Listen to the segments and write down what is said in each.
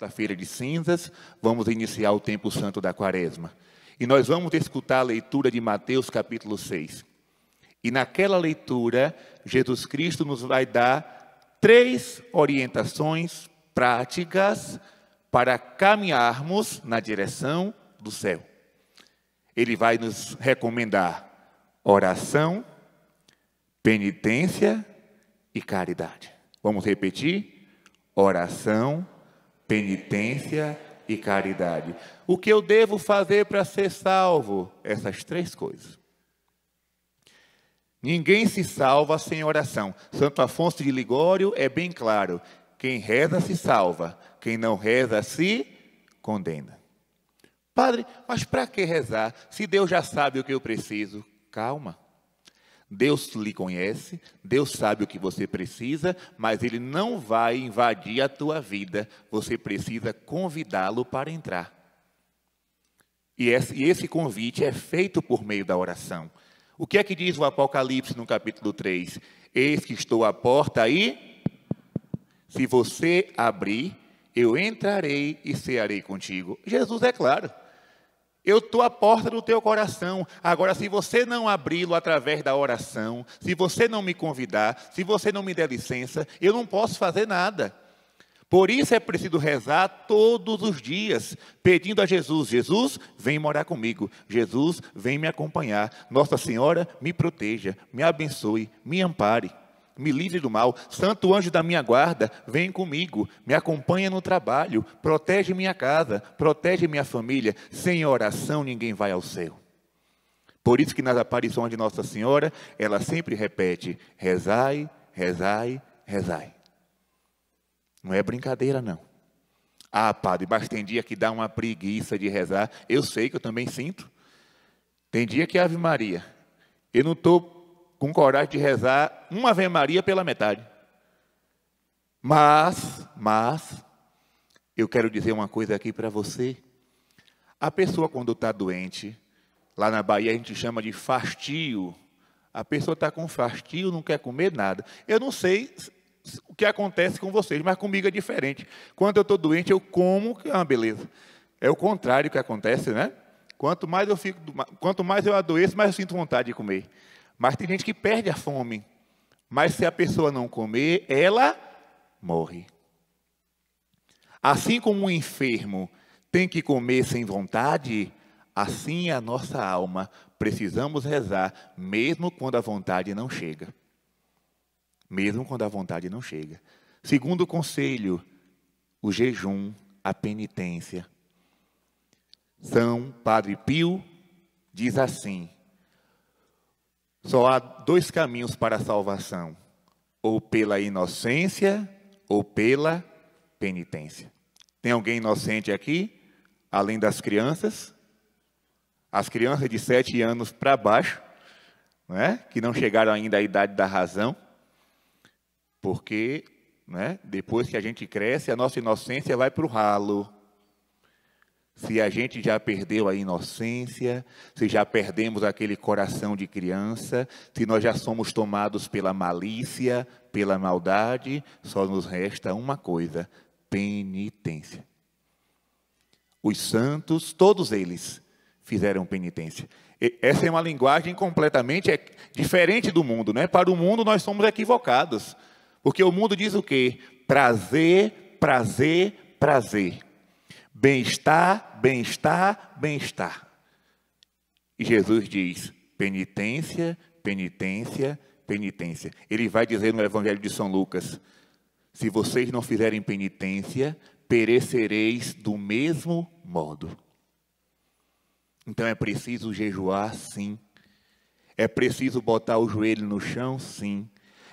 quarta-feira de cinzas, vamos iniciar o tempo santo da quaresma. E nós vamos escutar a leitura de Mateus capítulo 6. E naquela leitura, Jesus Cristo nos vai dar três orientações práticas para caminharmos na direção do céu. Ele vai nos recomendar oração, penitência e caridade. Vamos repetir? Oração, penitência e caridade. O que eu devo fazer para ser salvo? Essas três coisas. Ninguém se salva sem oração. Santo Afonso de Ligório é bem claro: quem reza se salva, quem não reza se condena. Padre, mas para que rezar se Deus já sabe o que eu preciso? Calma. Deus lhe conhece, Deus sabe o que você precisa, mas Ele não vai invadir a tua vida. Você precisa convidá-lo para entrar. E esse convite é feito por meio da oração. O que é que diz o Apocalipse no capítulo 3? Eis que estou à porta e, se você abrir, eu entrarei e cearei contigo. Jesus é claro. Eu estou à porta do teu coração. Agora, se você não abri-lo através da oração, se você não me convidar, se você não me der licença, eu não posso fazer nada. Por isso é preciso rezar todos os dias, pedindo a Jesus: Jesus, vem morar comigo. Jesus, vem me acompanhar. Nossa Senhora, me proteja, me abençoe, me ampare me livre do mal. Santo anjo da minha guarda, vem comigo, me acompanha no trabalho, protege minha casa, protege minha família. Sem oração ninguém vai ao céu. Por isso que nas aparições de Nossa Senhora, ela sempre repete: rezai, rezai, rezai. Não é brincadeira, não. Ah, padre, mas tem dia que dá uma preguiça de rezar. Eu sei que eu também sinto. Tem dia que é Ave Maria. Eu não estou com coragem de rezar uma Ave Maria pela metade. Mas, mas, eu quero dizer uma coisa aqui para você. A pessoa quando está doente, lá na Bahia a gente chama de fastio. A pessoa está com fastio, não quer comer nada. Eu não sei o que acontece com vocês, mas comigo é diferente. Quando eu estou doente, eu como, que é uma beleza. É o contrário que acontece, né? Quanto mais eu fico, quanto mais eu adoeço, mais eu sinto vontade de comer. Mas tem gente que perde a fome. Mas se a pessoa não comer, ela morre. Assim como um enfermo tem que comer sem vontade, assim é a nossa alma. Precisamos rezar, mesmo quando a vontade não chega. Mesmo quando a vontade não chega. Segundo conselho, o jejum, a penitência. São Padre Pio diz assim: só há dois caminhos para a salvação: ou pela inocência ou pela penitência. Tem alguém inocente aqui, além das crianças? As crianças de sete anos para baixo, né, que não chegaram ainda à idade da razão, porque né, depois que a gente cresce, a nossa inocência vai para o ralo se a gente já perdeu a inocência, se já perdemos aquele coração de criança, se nós já somos tomados pela malícia, pela maldade, só nos resta uma coisa: penitência. Os santos, todos eles, fizeram penitência. Essa é uma linguagem completamente é diferente do mundo, né? Para o mundo nós somos equivocados, porque o mundo diz o quê? Prazer, prazer, prazer. Bem-estar, bem-estar, bem-estar. E Jesus diz: penitência, penitência, penitência. Ele vai dizer no Evangelho de São Lucas: se vocês não fizerem penitência, perecereis do mesmo modo. Então é preciso jejuar, sim. É preciso botar o joelho no chão, sim.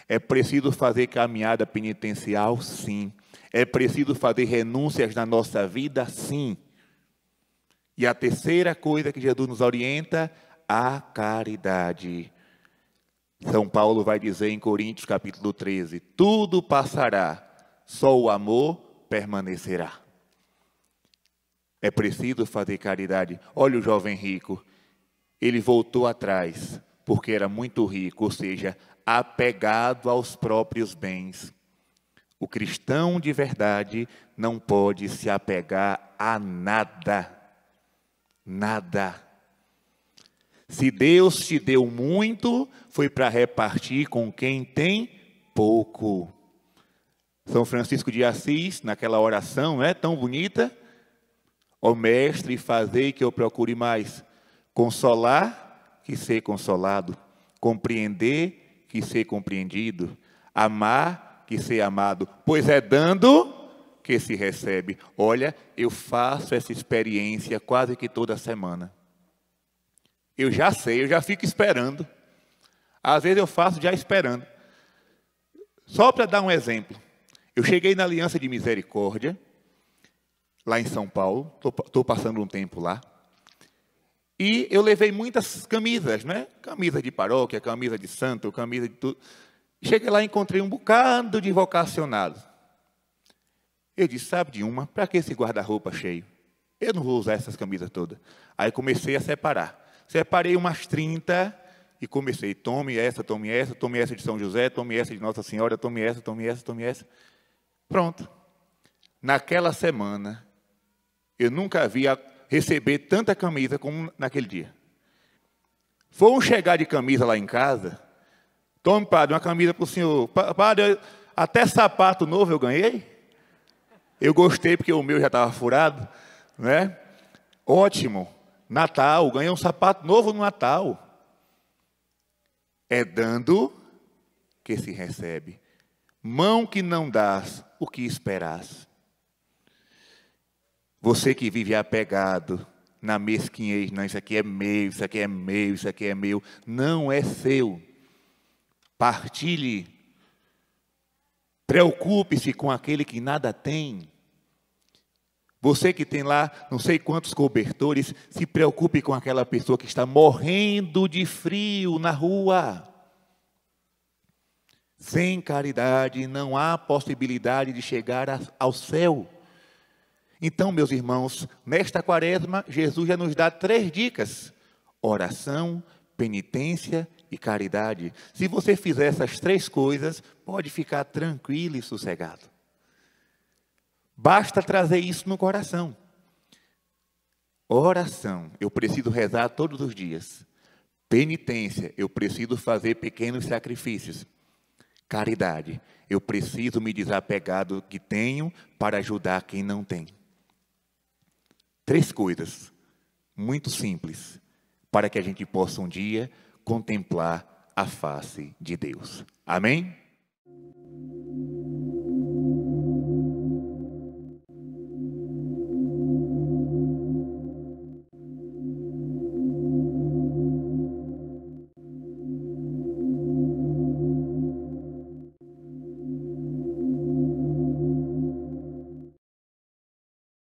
É preciso fazer caminhada penitencial, sim. É preciso fazer renúncias na nossa vida, sim. E a terceira coisa que Jesus nos orienta, a caridade. São Paulo vai dizer em Coríntios capítulo 13: tudo passará, só o amor permanecerá. É preciso fazer caridade. Olha o jovem rico, ele voltou atrás porque era muito rico, ou seja, apegado aos próprios bens. O cristão de verdade não pode se apegar a nada. Nada. Se Deus te deu muito, foi para repartir com quem tem pouco. São Francisco de Assis, naquela oração, é tão bonita? Ó mestre, fazei que eu procure mais consolar que ser consolado, compreender que ser compreendido, amar que ser amado, pois é dando que se recebe. Olha, eu faço essa experiência quase que toda semana. Eu já sei, eu já fico esperando. Às vezes eu faço já esperando. Só para dar um exemplo. Eu cheguei na Aliança de Misericórdia, lá em São Paulo, estou passando um tempo lá. E eu levei muitas camisas, né? Camisa de paróquia, camisa de santo, camisa de tudo. Cheguei lá e encontrei um bocado de vocacionados. Eu disse, sabe de uma, para que esse guarda-roupa cheio? Eu não vou usar essas camisas todas. Aí comecei a separar. Separei umas 30 e comecei, tome essa, tome essa, tome essa de São José, tome essa de Nossa Senhora, tome essa, tome essa, tome essa. Pronto. Naquela semana, eu nunca havia receber tanta camisa como naquele dia. Foi um chegar de camisa lá em casa, Tome, padre, uma camisa para o senhor. Padre, até sapato novo eu ganhei. Eu gostei porque o meu já estava furado, né? Ótimo. Natal, ganhei um sapato novo no Natal. É dando que se recebe. Mão que não dás, o que esperas. Você que vive apegado na mesquinhez, não, isso aqui é meu, isso aqui é meu, isso aqui é meu, não é seu. Partilhe. Preocupe-se com aquele que nada tem. Você que tem lá não sei quantos cobertores, se preocupe com aquela pessoa que está morrendo de frio na rua. Sem caridade não há possibilidade de chegar ao céu. Então, meus irmãos, nesta quaresma, Jesus já nos dá três dicas: oração, penitência e caridade. Se você fizer essas três coisas, pode ficar tranquilo e sossegado. Basta trazer isso no coração. Oração, eu preciso rezar todos os dias. Penitência, eu preciso fazer pequenos sacrifícios. Caridade, eu preciso me desapegar do que tenho para ajudar quem não tem. Três coisas, muito simples, para que a gente possa um dia contemplar a face de Deus. Amém?